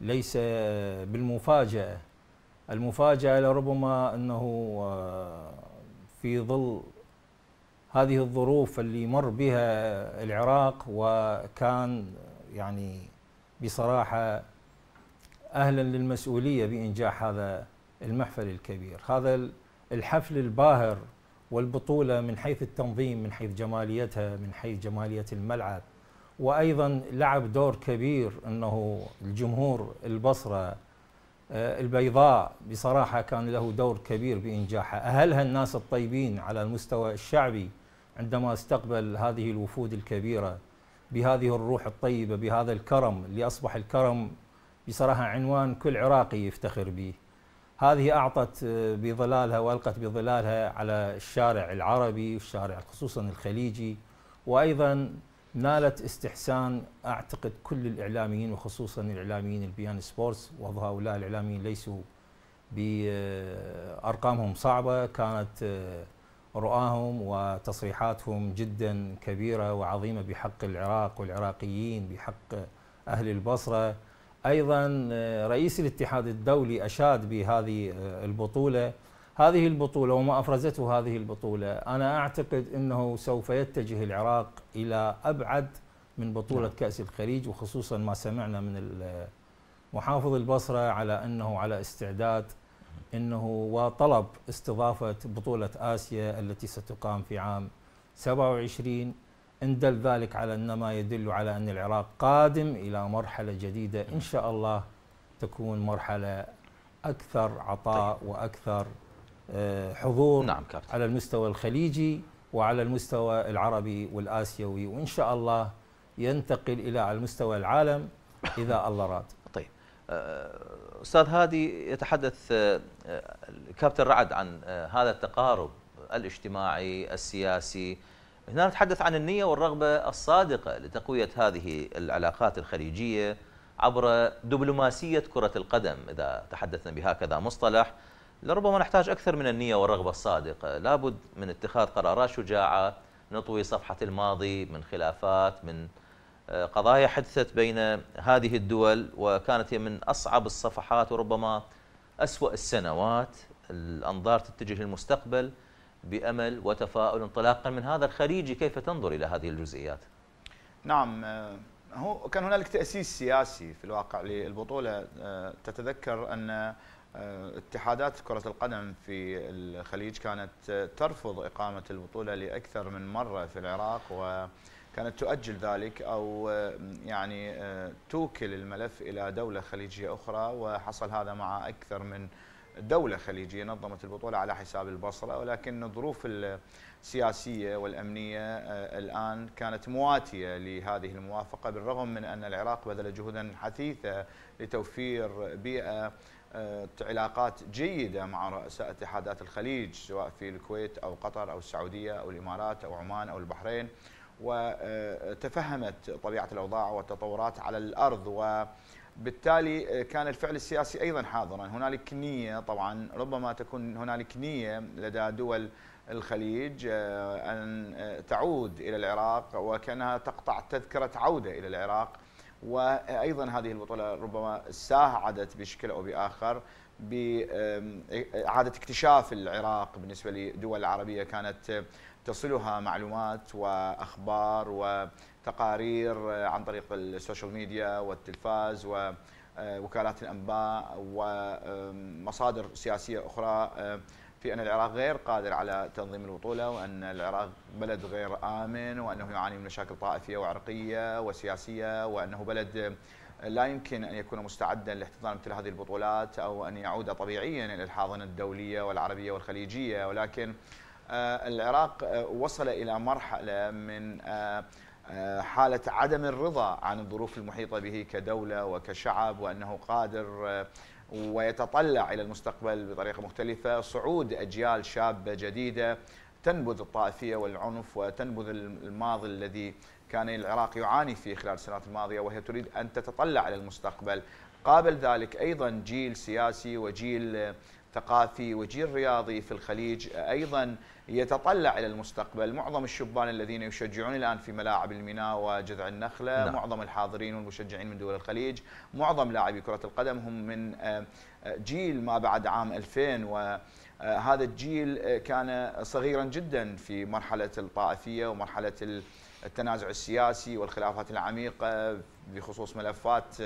Speaker 5: ليس بالمفاجأة المفاجأة لربما أنه آه، في ظل هذه الظروف اللي مر بها العراق وكان يعني بصراحة أهلا للمسؤولية بإنجاح هذا المحفل الكبير هذا الحفل الباهر والبطولة من حيث التنظيم من حيث جماليتها من حيث جمالية الملعب وأيضا لعب دور كبير أنه الجمهور البصرة آه، البيضاء بصراحة كان له دور كبير بإنجاحها أهلها الناس الطيبين على المستوى الشعبي عندما استقبل هذه الوفود الكبيرة بهذه الروح الطيبة بهذا الكرم اللي أصبح الكرم بصراحة عنوان كل عراقي يفتخر به هذه أعطت آه، بظلالها وألقت بظلالها على الشارع العربي والشارع خصوصا الخليجي وأيضا نالت استحسان أعتقد كل الإعلاميين وخصوصا الإعلاميين البيان سبورتس وهؤلاء الإعلاميين ليسوا بأرقامهم آه، صعبة كانت آه، رؤاهم وتصريحاتهم جدا كبيرة وعظيمة بحق العراق والعراقيين بحق أهل البصرة أيضا آه، رئيس الاتحاد الدولي أشاد بهذه آه، البطولة هذه البطولة وما أفرزته هذه البطولة أنا أعتقد أنه سوف يتجه العراق إلى أبعد من بطولة نعم. كأس الخليج وخصوصا ما سمعنا من آه، محافظ البصرة على أنه على استعداد أنه وطلب استضافة بطولة آسيا التي ستقام في عام 27 إن دل ذلك على أن ما يدل على أن العراق قادم إلى مرحلة جديدة إن شاء الله تكون مرحلة أكثر عطاء طيب. وأكثر آه، حضور نعم كابتن. على المستوى الخليجي وعلى المستوى العربي والآسيوي وإن شاء الله ينتقل إلى على المستوى العالم إذا الله راد طيب آه،
Speaker 1: أستاذ هادي يتحدث آه، كابتن رعد عن هذا التقارب الاجتماعي السياسي هنا نتحدث عن النية والرغبة الصادقة لتقوية هذه العلاقات الخليجية عبر دبلوماسية كرة القدم إذا تحدثنا بهكذا مصطلح لربما نحتاج أكثر من النية والرغبة الصادقة لابد من اتخاذ قرارات شجاعة نطوي صفحة الماضي من خلافات من آه، قضايا حدثت بين هذه الدول وكانت هي من أصعب الصفحات وربما أسوأ السنوات الأنظار تتجه للمستقبل بأمل وتفاؤل انطلاقا من هذا الخليجي كيف تنظر إلى هذه الجزئيات؟
Speaker 4: نعم آه، هو كان هنالك تأسيس سياسي في الواقع للبطولة آه، تتذكر أن آه، اتحادات كرة القدم في الخليج كانت ترفض إقامة البطولة لأكثر من مرة في العراق وكانت تؤجل ذلك أو يعني توكل الملف إلى دولة خليجية أخرى وحصل هذا مع أكثر من دولة خليجية نظمت البطولة على حساب البصرة ولكن الظروف السياسية والأمنية آه، الآن كانت مواتية لهذه الموافقة بالرغم من أن العراق بذل جهودا حثيثة لتوفير بيئة آه، علاقات جيدة مع رؤساء اتحادات الخليج سواء في الكويت أو قطر أو السعودية أو الإمارات أو عمان أو البحرين وتفهمت طبيعة الأوضاع والتطورات على الأرض و بالتالي آه، كان الفعل السياسي ايضا حاضرا هنالك نيه طبعا ربما تكون هنالك نيه لدى دول الخليج آه، ان آه، تعود الى العراق وكانها تقطع تذكره عوده الى العراق وايضا هذه البطوله ربما ساعدت بشكل او باخر باعاده اكتشاف العراق بالنسبه للدول العربيه كانت تصلها معلومات واخبار وتقارير عن طريق السوشيال ميديا والتلفاز ووكالات الانباء ومصادر سياسيه اخرى في ان العراق غير قادر على تنظيم البطوله وان العراق بلد غير امن وانه يعاني من مشاكل طائفيه وعرقيه وسياسيه وانه بلد لا يمكن ان يكون مستعدا لاحتضان مثل هذه البطولات او ان يعود طبيعيا الى الحاضنه الدوليه والعربيه والخليجيه ولكن آه، العراق آه، وصل إلى مرحلة من آه، حالة عدم الرضا عن الظروف المحيطة به كدولة وكشعب وأنه قادر ويتطلع إلى المستقبل بطريقة مختلفة صعود أجيال شابة جديدة تنبذ الطائفية والعنف وتنبذ الماضي الذي كان العراق يعاني فيه خلال السنوات الماضية وهي تريد أن تتطلع إلى المستقبل قابل ذلك أيضا جيل سياسي وجيل ثقافي وجيل رياضي في الخليج أيضا يتطلع الى المستقبل، معظم الشبان الذين يشجعون الان في ملاعب الميناء وجذع النخله، نعم. معظم الحاضرين والمشجعين من دول الخليج، معظم لاعبي كره القدم هم من آه، آه، جيل ما بعد عام 2000 و آه، هذا الجيل كان صغيرا جدا في مرحله الطائفيه ومرحله التنازع السياسي والخلافات العميقه بخصوص ملفات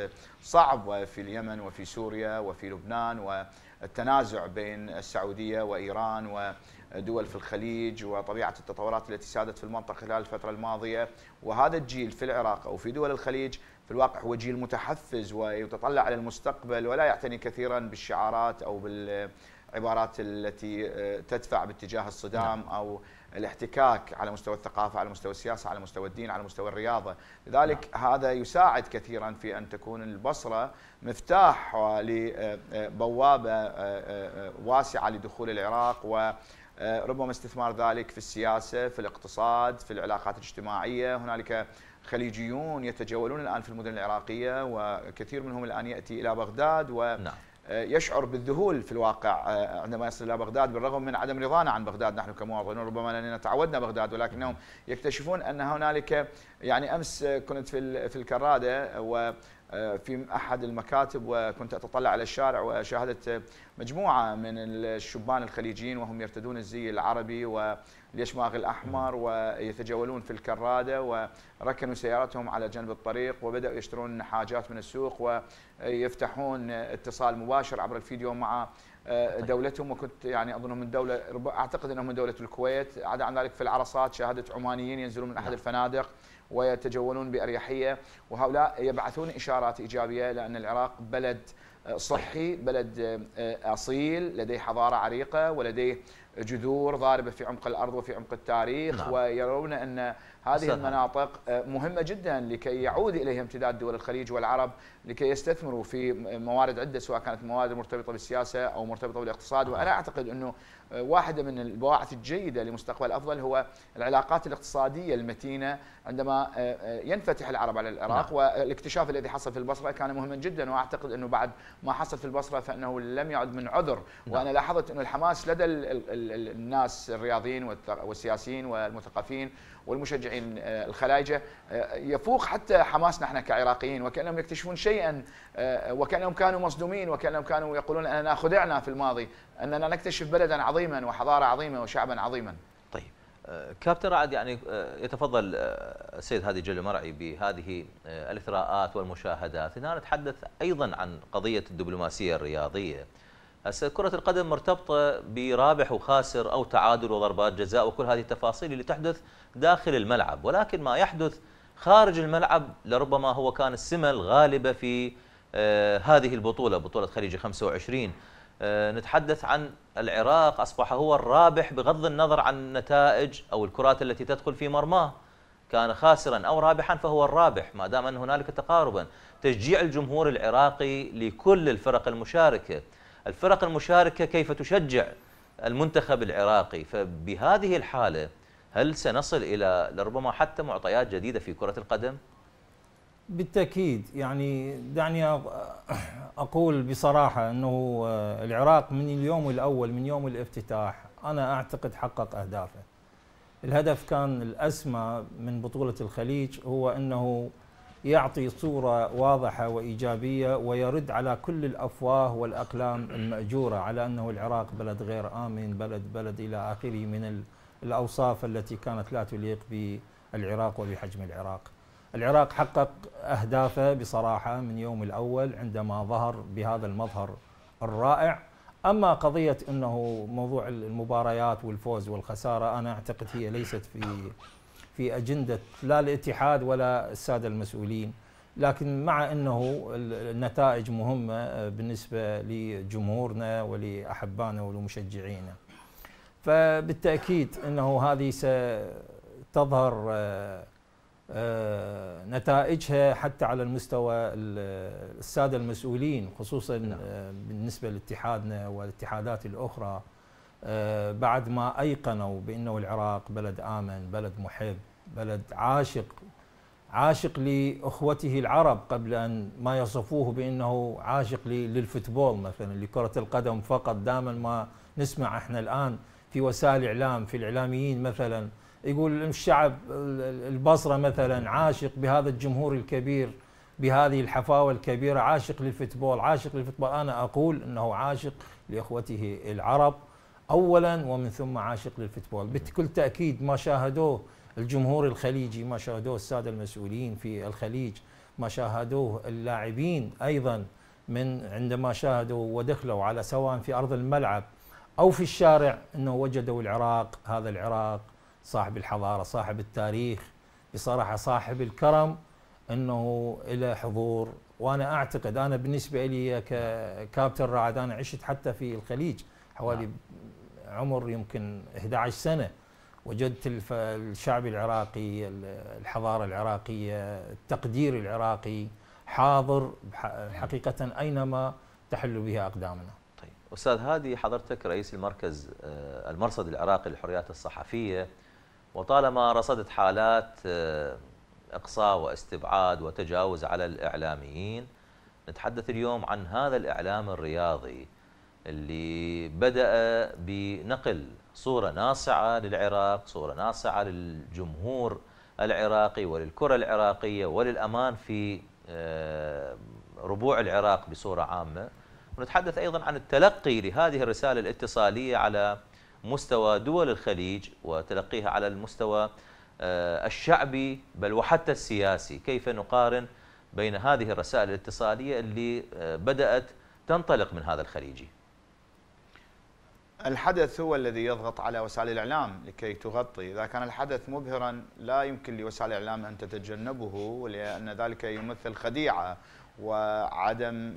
Speaker 4: صعبه في اليمن وفي سوريا وفي لبنان والتنازع بين السعوديه وايران دول في الخليج وطبيعه التطورات التي سادت في المنطقه خلال الفتره الماضيه وهذا الجيل في العراق او في دول الخليج في الواقع هو جيل متحفز ويتطلع الى المستقبل ولا يعتني كثيرا بالشعارات او بالعبارات التي آه، تدفع باتجاه الصدام نعم. او الاحتكاك على مستوى الثقافه على مستوى السياسه على مستوى الدين على مستوى الرياضه لذلك نعم. هذا يساعد كثيرا في ان تكون البصره مفتاح لبوابه آه، آه، واسعه لدخول العراق و آه، ربما استثمار ذلك في السياسة في الاقتصاد في العلاقات الاجتماعية هنالك خليجيون يتجولون الآن في المدن العراقية وكثير منهم الآن يأتي إلى بغداد و نعم. آه، يشعر بالذهول في الواقع آه، عندما يصل إلى بغداد بالرغم من عدم رضانا عن بغداد نحن كمواطنون ربما لأننا تعودنا بغداد ولكنهم يكتشفون أن هنالك يعني أمس كنت في في الكرادة و آه، في احد المكاتب وكنت اتطلع على الشارع وشاهدت مجموعه من الشبان الخليجيين وهم يرتدون الزي العربي واليشماغ الاحمر ويتجولون في الكراده وركنوا سيارتهم على جنب الطريق وبداوا يشترون حاجات من السوق ويفتحون اتصال مباشر عبر الفيديو مع آه، دولتهم وكنت يعني اظنهم من دوله اعتقد انهم من دوله الكويت عدا عن ذلك في العرصات شاهدت عمانيين ينزلون من احد نعم. الفنادق ويتجولون بأريحية وهؤلاء يبعثون إشارات إيجابية لأن العراق بلد صحي بلد آه، أصيل لديه حضارة عريقة ولديه جذور ضاربه في عمق الارض وفي عمق التاريخ نعم. ويرون ان هذه سهل. نعم. المناطق آه، مهمه جدا لكي يعود اليها امتداد دول الخليج والعرب لكي يستثمروا في موارد عده سواء كانت موارد مرتبطه بالسياسه او مرتبطه بالاقتصاد وانا نعم. اعتقد انه واحده من البواعث الجيده لمستقبل افضل هو العلاقات الاقتصاديه المتينه عندما آه، آه، ينفتح العرب على العراق نعم. والاكتشاف الذي حصل في البصره كان مهما جدا واعتقد انه بعد ما حصل في البصره فانه لم يعد من عذر نعم. وانا لاحظت انه الحماس لدى الناس الرياضيين والسياسيين والمثقفين والمشجعين آه، الخلايجه آه، يفوق حتى حماسنا احنا كعراقيين وكانهم يكتشفون شيئا آه، وكانهم كانوا مصدومين وكانهم كانوا يقولون اننا خدعنا في الماضي اننا نكتشف بلدا عظيما وحضاره عظيمه وشعبا عظيما.
Speaker 1: طيب كابتن رعد يعني يتفضل السيد هادي جل مرعي بهذه الاثراءات والمشاهدات، هنا نتحدث ايضا عن قضيه الدبلوماسيه الرياضيه. هسه كرة القدم مرتبطة برابح وخاسر أو تعادل وضربات جزاء وكل هذه التفاصيل اللي تحدث داخل الملعب ولكن ما يحدث خارج الملعب لربما هو كان السمة الغالبة في آه، هذه البطولة بطولة خليج 25 آه، نتحدث عن العراق أصبح هو الرابح بغض النظر عن النتائج أو الكرات التي تدخل في مرماه كان خاسرا أو رابحا فهو الرابح ما دام أن هنالك تقاربا تشجيع الجمهور العراقي لكل الفرق المشاركة الفرق المشاركة كيف تشجع المنتخب العراقي فبهذه الحالة هل سنصل إلى لربما حتى معطيات جديدة في كرة القدم؟
Speaker 5: بالتأكيد يعني دعني أقول بصراحة أنه آه، العراق من اليوم الأول من يوم الافتتاح أنا أعتقد حقق أهدافه الهدف كان الأسمى من بطولة الخليج هو أنه يعطي صورة واضحة وإيجابية ويرد على كل الأفواه والأقلام المأجورة على أنه العراق بلد غير آمن بلد بلد إلى آخره من الأوصاف التي كانت لا تليق بالعراق وبحجم العراق العراق حقق أهدافه بصراحة من يوم الأول عندما ظهر بهذا المظهر الرائع أما قضية أنه موضوع المباريات والفوز والخسارة أنا أعتقد هي ليست في في أجندة لا الاتحاد ولا السادة المسؤولين لكن مع أنه النتائج مهمة آه، بالنسبة لجمهورنا ولأحبانا ولمشجعينا فبالتأكيد أنه هذه ستظهر آه، آه، نتائجها حتى على المستوى السادة المسؤولين خصوصا نعم. بالنسبة لاتحادنا والاتحادات الأخرى آه، بعد ما ايقنوا بانه العراق بلد امن، بلد محب، بلد عاشق عاشق لاخوته العرب قبل ان ما يصفوه بانه عاشق للفوتبول مثلا لكره القدم فقط دائما ما نسمع احنا الان في وسائل الاعلام في الاعلاميين مثلا يقول الشعب البصره مثلا عاشق بهذا الجمهور الكبير بهذه الحفاوه الكبيره عاشق للفوتبول عاشق للفوتبول انا اقول انه عاشق لاخوته العرب اولا ومن ثم عاشق للفوتبول بكل تاكيد ما شاهدوه الجمهور الخليجي ما شاهدوه الساده المسؤولين في الخليج ما شاهدوه اللاعبين ايضا من عندما شاهدوا ودخلوا على سواء في ارض الملعب او في الشارع انه وجدوا العراق هذا العراق صاحب الحضاره صاحب التاريخ بصراحه صاحب الكرم انه الى حضور وانا اعتقد انا بالنسبه لي ككابتن رعد انا عشت حتى في الخليج حوالي نعم. عمر يمكن 11 سنه وجدت الشعب العراقي الحضاره العراقيه التقدير العراقي حاضر حقيقه اينما تحل بها اقدامنا
Speaker 1: طيب استاذ هادي حضرتك رئيس المركز آه، المرصد العراقي للحريات الصحفيه وطالما رصدت حالات آه، اقصاء واستبعاد وتجاوز على الاعلاميين نتحدث اليوم عن هذا الاعلام الرياضي اللي بدأ بنقل صورة ناصعة للعراق صورة ناصعة للجمهور العراقي وللكرة العراقية وللأمان في آه، ربوع العراق بصورة عامة ونتحدث أيضا عن التلقي لهذه الرسالة الاتصالية على مستوى دول الخليج وتلقيها على المستوى آه، الشعبي بل وحتى السياسي كيف نقارن بين هذه الرسائل الاتصالية اللي آه، بدأت تنطلق من هذا
Speaker 4: الخليجي الحدث هو الذي يضغط على وسائل الإعلام لكي تغطي إذا كان الحدث مبهرا لا يمكن لوسائل الإعلام أن تتجنبه لأن ذلك يمثل خديعة وعدم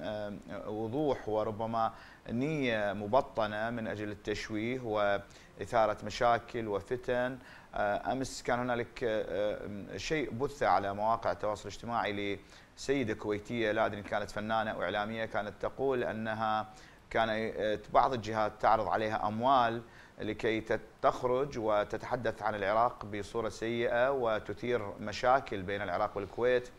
Speaker 4: وضوح وربما نية مبطنة من أجل التشويه وإثارة مشاكل وفتن آه، أمس كان هنالك آه، شيء بث على مواقع التواصل الاجتماعي لسيدة كويتية لا أدري كانت فنانة أو إعلامية كانت تقول أنها كانت آه، بعض الجهات تعرض عليها أموال لكي تخرج وتتحدث عن العراق بصورة سيئة وتثير مشاكل بين العراق والكويت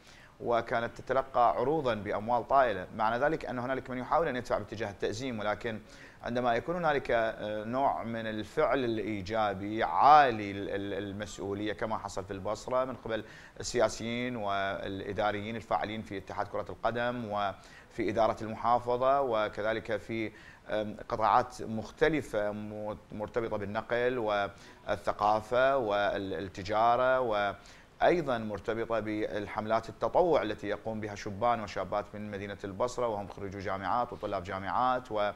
Speaker 4: وكانت تتلقى عروضا بأموال طائلة معنى ذلك أن هنالك من يحاول أن يدفع باتجاه التأزيم ولكن عندما يكون هنالك آه، نوع من الفعل الايجابي عالي المسؤوليه كما حصل في البصره من قبل السياسيين والاداريين الفاعلين في اتحاد كره القدم وفي اداره المحافظه وكذلك في قطاعات مختلفة مرتبطة بالنقل والثقافة والتجارة وأيضا مرتبطة بالحملات التطوع التي يقوم بها شبان وشابات من مدينة البصرة وهم خريجو جامعات وطلاب جامعات و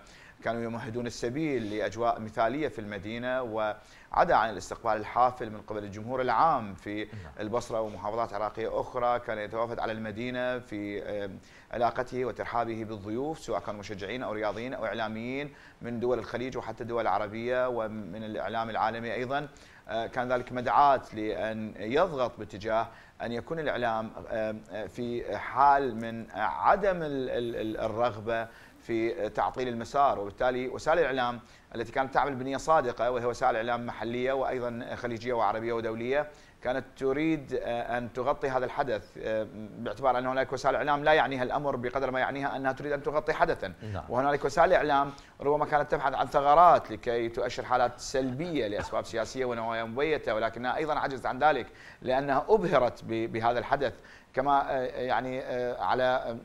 Speaker 4: كانوا يمهدون السبيل لأجواء مثالية في المدينة وعدا عن الاستقبال الحافل من قبل الجمهور العام في نعم. البصرة ومحافظات عراقية أخرى كان يتوافد على المدينة في آه، علاقته وترحابه بالضيوف سواء كانوا مشجعين أو رياضيين أو إعلاميين من دول الخليج وحتى الدول العربية ومن الإعلام العالمي أيضا آه، كان ذلك مدعاة لأن يضغط باتجاه أن يكون الإعلام آه، في حال من عدم الرغبة في تعطيل المسار وبالتالي وسائل الاعلام التي كانت تعمل بنيه صادقه وهي وسائل اعلام محليه وايضا خليجيه وعربيه ودوليه كانت تريد آه، ان تغطي هذا الحدث آه، باعتبار ان هنالك وسائل اعلام لا يعنيها الامر بقدر ما يعنيها انها تريد ان تغطي حدثا نعم. وهنالك وسائل اعلام ربما كانت تبحث عن ثغرات لكي تؤشر حالات سلبيه لاسباب سياسيه ونوايا مبيته ولكنها ايضا عجزت عن ذلك لانها ابهرت بهذا الحدث كما آه، آه، يعني آه، على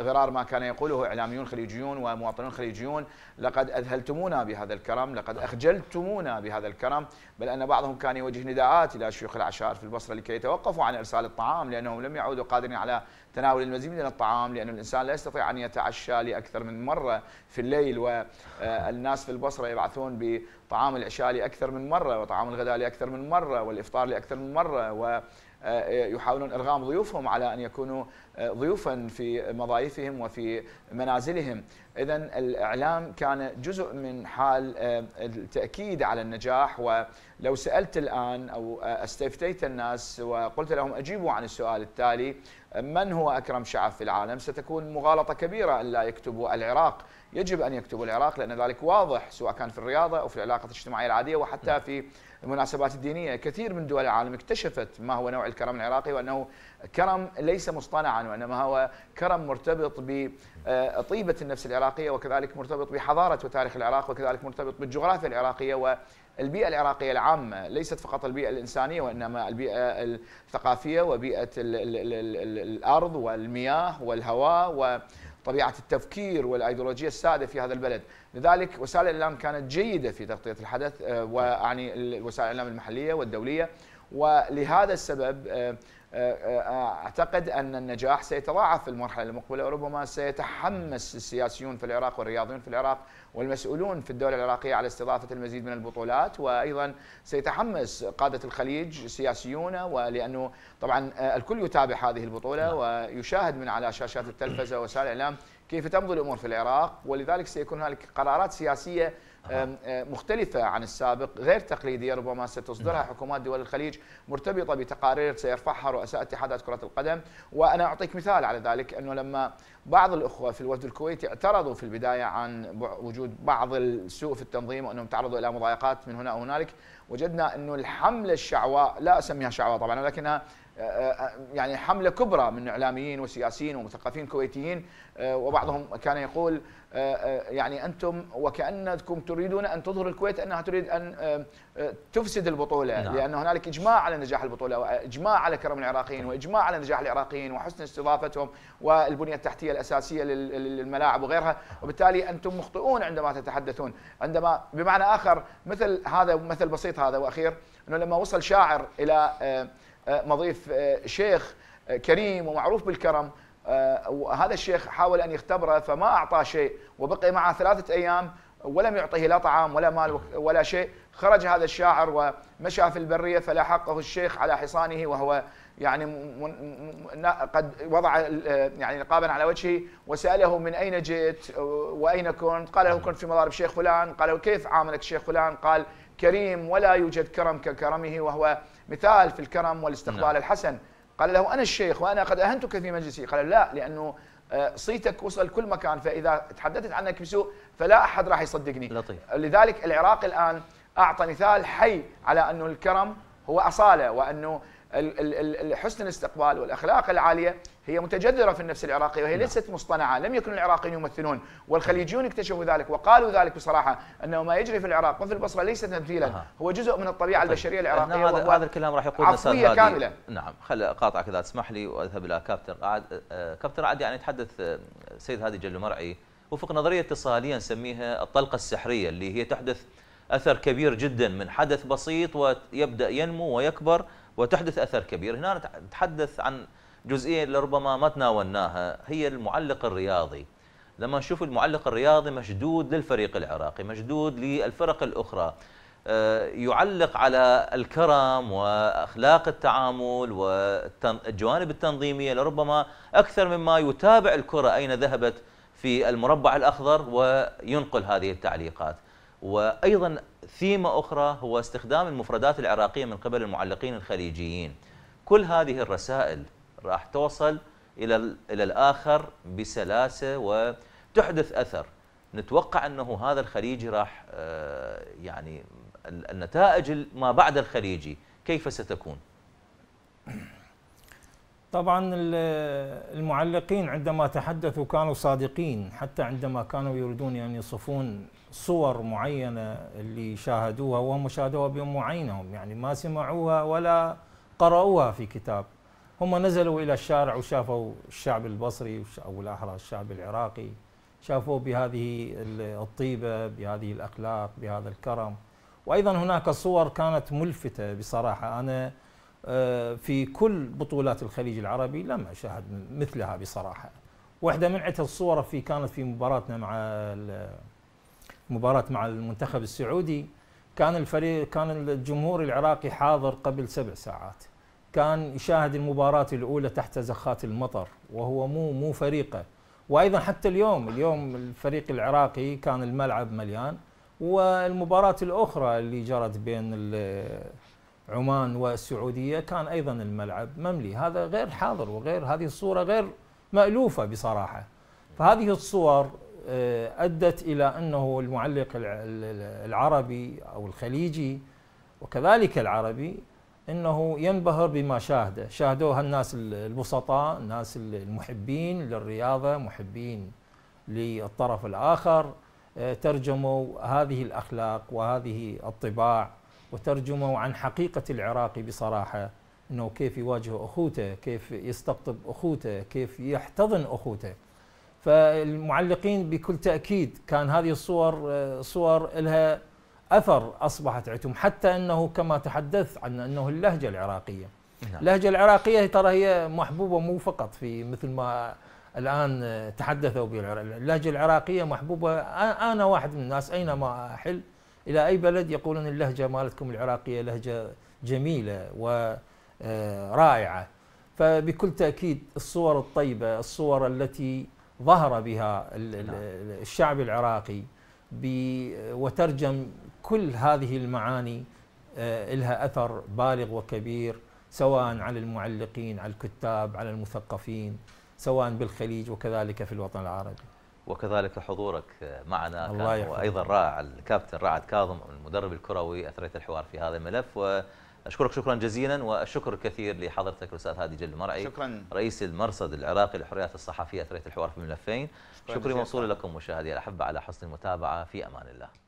Speaker 4: غرار ما كان يقوله اعلاميون خليجيون ومواطنون خليجيون لقد اذهلتمونا بهذا الكرم، لقد اخجلتمونا بهذا الكرم، بل ان بعضهم كان يوجه نداءات الى شيوخ العشائر في البصره لكي يتوقفوا عن ارسال الطعام لانهم لم يعودوا قادرين على تناول المزيد من الطعام لان الانسان لا يستطيع ان يتعشى لاكثر من مره في الليل والناس في البصره يبعثون ب طعام العشاء لأكثر من مرة وطعام الغداء لأكثر من مرة والإفطار لأكثر من مرة آه، يحاولون إرغام ضيوفهم على أن يكونوا آه، ضيوفا في مضايفهم وفي منازلهم إذا الإعلام كان جزء من حال آه، التأكيد على النجاح ولو سألت الآن أو استفتيت الناس وقلت لهم أجيبوا عن السؤال التالي من هو أكرم شعب في العالم ستكون مغالطة كبيرة أن لا يكتبوا العراق يجب أن يكتبوا العراق لأن ذلك واضح سواء كان في الرياضة أو في العلاقة الاجتماعية العادية وحتى نعم. في المناسبات الدينية كثير من دول العالم اكتشفت ما هو نوع الكرم العراقي وأنه كرم ليس مصطنعا وإنما هو كرم مرتبط بطيبة آه، النفس العراقية وكذلك مرتبط بحضارة وتاريخ العراق وكذلك مرتبط بالجغرافيا العراقية والبيئة العراقية العامة ليست فقط البيئة الإنسانية وإنما البيئة الثقافية وبيئة الـ الـ الـ الأرض والمياه والهواء وطبيعة التفكير والأيديولوجية السادة في هذا البلد لذلك وسائل الاعلام كانت جيده في تغطيه الحدث آه، ويعني وسائل الاعلام المحليه والدوليه ولهذا السبب آه، آه، اعتقد ان النجاح سيتضاعف في المرحله المقبله وربما سيتحمس السياسيون في العراق والرياضيون في العراق والمسؤولون في الدوله العراقيه على استضافه المزيد من البطولات وايضا سيتحمس قاده الخليج سياسيون ولانه طبعا الكل يتابع هذه البطوله نعم. ويشاهد من على شاشات التلفزه ووسائل الاعلام كيف تمضي الامور في العراق ولذلك سيكون هنالك قرارات سياسيه آه، مختلفة عن السابق غير تقليدية ربما ستصدرها نعم. حكومات دول الخليج مرتبطة بتقارير سيرفعها رؤساء اتحادات كرة القدم وأنا أعطيك مثال على ذلك أنه لما بعض الأخوة في الوفد الكويتي اعترضوا في البداية عن وجود بعض السوء في التنظيم وأنهم تعرضوا إلى مضايقات من هنا أو هنالك وجدنا أنه الحملة الشعواء لا أسميها شعواء طبعا ولكنها آه، آه، آه، يعني حملة كبرى من إعلاميين وسياسيين ومثقفين كويتيين وبعضهم كان يقول يعني أنتم وكأنكم تريدون أن تظهر الكويت أنها تريد أن تفسد البطولة نعم. لأن هنالك إجماع على نجاح البطولة وإجماع على كرم العراقيين وإجماع على نجاح العراقيين وحسن استضافتهم والبنية التحتية الأساسية للملاعب وغيرها وبالتالي أنتم مخطئون عندما تتحدثون عندما بمعنى آخر مثل هذا مثل بسيط هذا وأخير أنه لما وصل شاعر إلى آه، مضيف آه، شيخ آه، كريم ومعروف بالكرم وهذا الشيخ حاول ان يختبره فما اعطاه شيء وبقي معه ثلاثه ايام ولم يعطه لا طعام ولا مال ولا شيء خرج هذا الشاعر ومشى في البريه فلاحقه الشيخ على حصانه وهو يعني قد وضع يعني نقابا على وجهه وساله من اين جئت واين كنت؟ قال له كنت في مضارب شيخ فلان، قال له كيف عاملك الشيخ فلان؟ قال كريم ولا يوجد كرم ككرمه وهو مثال في الكرم والاستقبال نعم. الحسن قال له أنا الشيخ وأنا قد أهنتك في مجلسي قال لا لأنه آه، صيتك وصل كل مكان فإذا تحدثت عنك بسوء فلا أحد راح يصدقني لطيف. لذلك العراق الآن أعطى مثال حي على أنه الكرم هو أصالة وأنه حسن الاستقبال والاخلاق العاليه هي متجذره في النفس العراقيه وهي نعم. ليست مصطنعه، لم يكن العراقيين يمثلون والخليجيون اكتشفوا ذلك وقالوا ذلك بصراحه انه ما يجري في العراق وفي البصره ليس تمثيلا، هو جزء من الطبيعه طيب. البشريه العراقيه نعم، هذا هذا
Speaker 1: الكلام راح يقودنا عفويه كامله نعم خل اقاطعك اذا تسمح لي واذهب الى كابتن رعد، آه، كابتن رعد يعني تحدث آه، سيد هادي جل مرعي وفق نظريه اتصاليه نسميها الطلقه السحريه اللي هي تحدث اثر كبير جدا من حدث بسيط ويبدا ينمو ويكبر وتحدث أثر كبير هنا نتحدث عن جزئية لربما ما تناولناها هي المعلق الرياضي لما نشوف المعلق الرياضي مشدود للفريق العراقي مشدود للفرق الأخرى آه، يعلق على الكرم واخلاق التعامل والجوانب التنظيميه لربما اكثر مما يتابع الكره اين ذهبت في المربع الاخضر وينقل هذه التعليقات. وايضا ثيمه اخرى هو استخدام المفردات العراقيه من قبل المعلقين الخليجيين. كل هذه الرسائل راح توصل الى الى الاخر بسلاسه وتحدث اثر. نتوقع انه هذا الخليجي راح آه، يعني النتائج ما بعد الخليجي كيف ستكون؟
Speaker 5: طبعا المعلقين عندما تحدثوا كانوا صادقين حتى عندما كانوا يريدون ان يعني يصفون صور معينه اللي شاهدوها وهم شاهدوها بأم عينهم يعني ما سمعوها ولا قرأوها في كتاب هم نزلوا الى الشارع وشافوا الشعب البصري او بالاحرى الشعب العراقي شافوه بهذه الطيبه بهذه الاخلاق بهذا الكرم وايضا هناك صور كانت ملفته بصراحه انا آه، في كل بطولات الخليج العربي لم اشاهد مثلها بصراحه واحده من عده الصور في كانت في مباراتنا مع مباراة مع المنتخب السعودي كان الفريق كان الجمهور العراقي حاضر قبل سبع ساعات كان يشاهد المباراة الأولى تحت زخات المطر وهو مو مو فريقه وأيضا حتى اليوم اليوم الفريق العراقي كان الملعب مليان والمباراة الأخرى اللي جرت بين عمان والسعودية كان أيضا الملعب مملي هذا غير حاضر وغير هذه الصورة غير مألوفة بصراحة فهذه الصور آه، أدت إلى أنه المعلق العربي أو الخليجي وكذلك العربي أنه ينبهر بما شاهده شاهدوها الناس البسطاء الناس المحبين للرياضة محبين للطرف الآخر آه، ترجموا هذه الأخلاق وهذه الطباع وترجموا عن حقيقة العراقي بصراحة أنه كيف يواجه أخوته كيف يستقطب أخوته كيف يحتضن أخوته فالمعلقين بكل تاكيد كان هذه الصور صور لها اثر اصبحت عندهم حتى انه كما تحدثت عن انه اللهجه العراقيه نعم. اللهجه العراقيه ترى هي محبوبه مو فقط في مثل ما الان تحدثوا باللهجه العراقيه محبوبه انا واحد من الناس اينما احل الى اي بلد يقولون اللهجه مالتكم العراقيه لهجه جميله ورائعه آه، فبكل تاكيد الصور الطيبه الصور التي ظهر بها نعم. الشعب العراقي وترجم كل هذه المعاني آه، لها أثر بالغ وكبير سواء على المعلقين على الكتاب على المثقفين سواء بالخليج وكذلك في الوطن العربي
Speaker 1: وكذلك حضورك معنا الله كان وأيضا رائع الكابتن رعد كاظم المدرب الكروي أثريت الحوار في هذا الملف و أشكرك شكرا جزيلا والشكر كثير لحضرتك الأستاذ هادي جل مرعي شكرا رئيس المرصد العراقي للحريات الصحفية تريت الحوار في الملفين شكرا شكري موصول لكم مشاهدي الأحبة على حسن المتابعة في أمان الله